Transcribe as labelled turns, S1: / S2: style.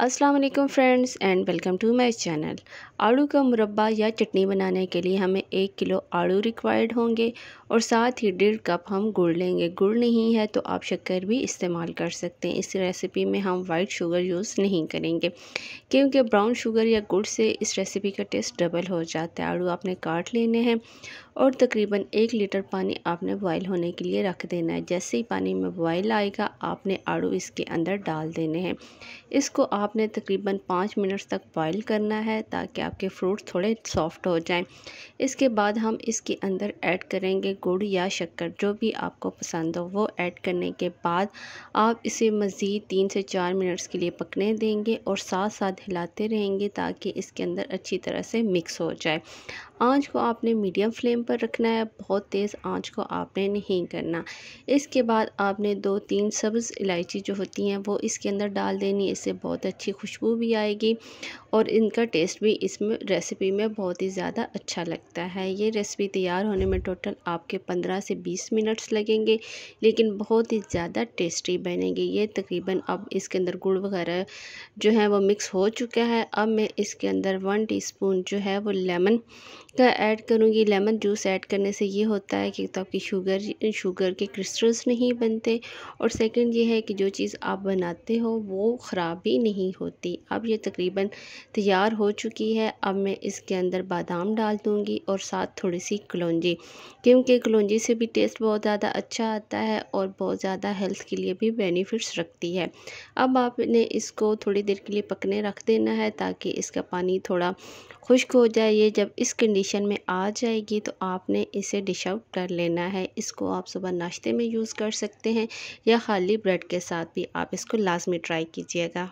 S1: अस्सलाम वालेकुम friends and welcome to my channel आलू का मुरब्बा या चटनी बनाने के लिए हमें एक किलो आलू रिक्वायर्ड होंगे और साथ ही डेढ़ कप हम गुड़ लेंगे गुड़ नहीं है तो आप शक्कर भी इस्तेमाल कर सकते हैं इस रेसिपी में हम वाइट शुगर यूज़ नहीं करेंगे क्योंकि ब्राउन शुगर या गुड़ से इस रेसिपी का टेस्ट डबल हो जाता है आलू आपने काट लेने हैं और तकरीबन एक लीटर पानी आपने बॉयल होने के लिए रख देना है जैसे ही पानी में बॉयल आएगा आपने आलू इसके अंदर डाल देने हैं इसको आप आपने तकरीबन पाँच मिनट्स तक बॉयल करना है ताकि आपके फ्रूट थोड़े सॉफ्ट हो जाएं इसके बाद हम इसके अंदर ऐड करेंगे गुड़ या शक्कर जो भी आपको पसंद हो वो ऐड करने के बाद आप इसे मज़ीद तीन से चार मिनट्स के लिए पकने देंगे और साथ साथ हिलाते रहेंगे ताकि इसके अंदर अच्छी तरह से मिक्स हो जाए आंच को आपने मीडियम फ्लेम पर रखना है बहुत तेज़ आंच को आपने नहीं करना इसके बाद आपने दो तीन सब्ज़ इलायची जो होती हैं वो इसके अंदर डाल देनी इससे बहुत अच्छी खुशबू भी आएगी और इनका टेस्ट भी इसमें रेसिपी में बहुत ही ज़्यादा अच्छा लगता है ये रेसिपी तैयार होने में टोटल आपके पंद्रह से बीस मिनट्स लगेंगे लेकिन बहुत ही ज़्यादा टेस्टी बनेंगे ये तकरीबन अब इसके अंदर गुड़ वगैरह जो है वो मिक्स हो चुका है अब मैं इसके अंदर वन टीस्पून जो है वो लेमन का ऐड करूँगी लेमन जूस ऐड करने से ये होता है कि तो आपकी शुगर शुगर के क्रिस्टल्स नहीं बनते और सेकंड ये है कि जो चीज़ आप बनाते हो वो ख़राब भी नहीं होती अब ये तकरीबन तैयार हो चुकी है अब मैं इसके अंदर बादाम डाल दूँगी और साथ थोड़ी सी कलौजी क्योंकि कलौजी से भी टेस्ट बहुत ज़्यादा अच्छा आता है और बहुत ज़्यादा हेल्थ के लिए भी बेनिफिट्स रखती है अब आपने इसको थोड़ी देर के लिए पकने रख देना है ताकि इसका पानी थोड़ा खुश्क हो जाए ये जब इस कंडीशन कंडीशन में आ जाएगी तो आपने इसे डिश आउट कर लेना है इसको आप सुबह नाश्ते में यूज़ कर सकते हैं या खाली ब्रेड के साथ भी आप इसको लाजमी ट्राई कीजिएगा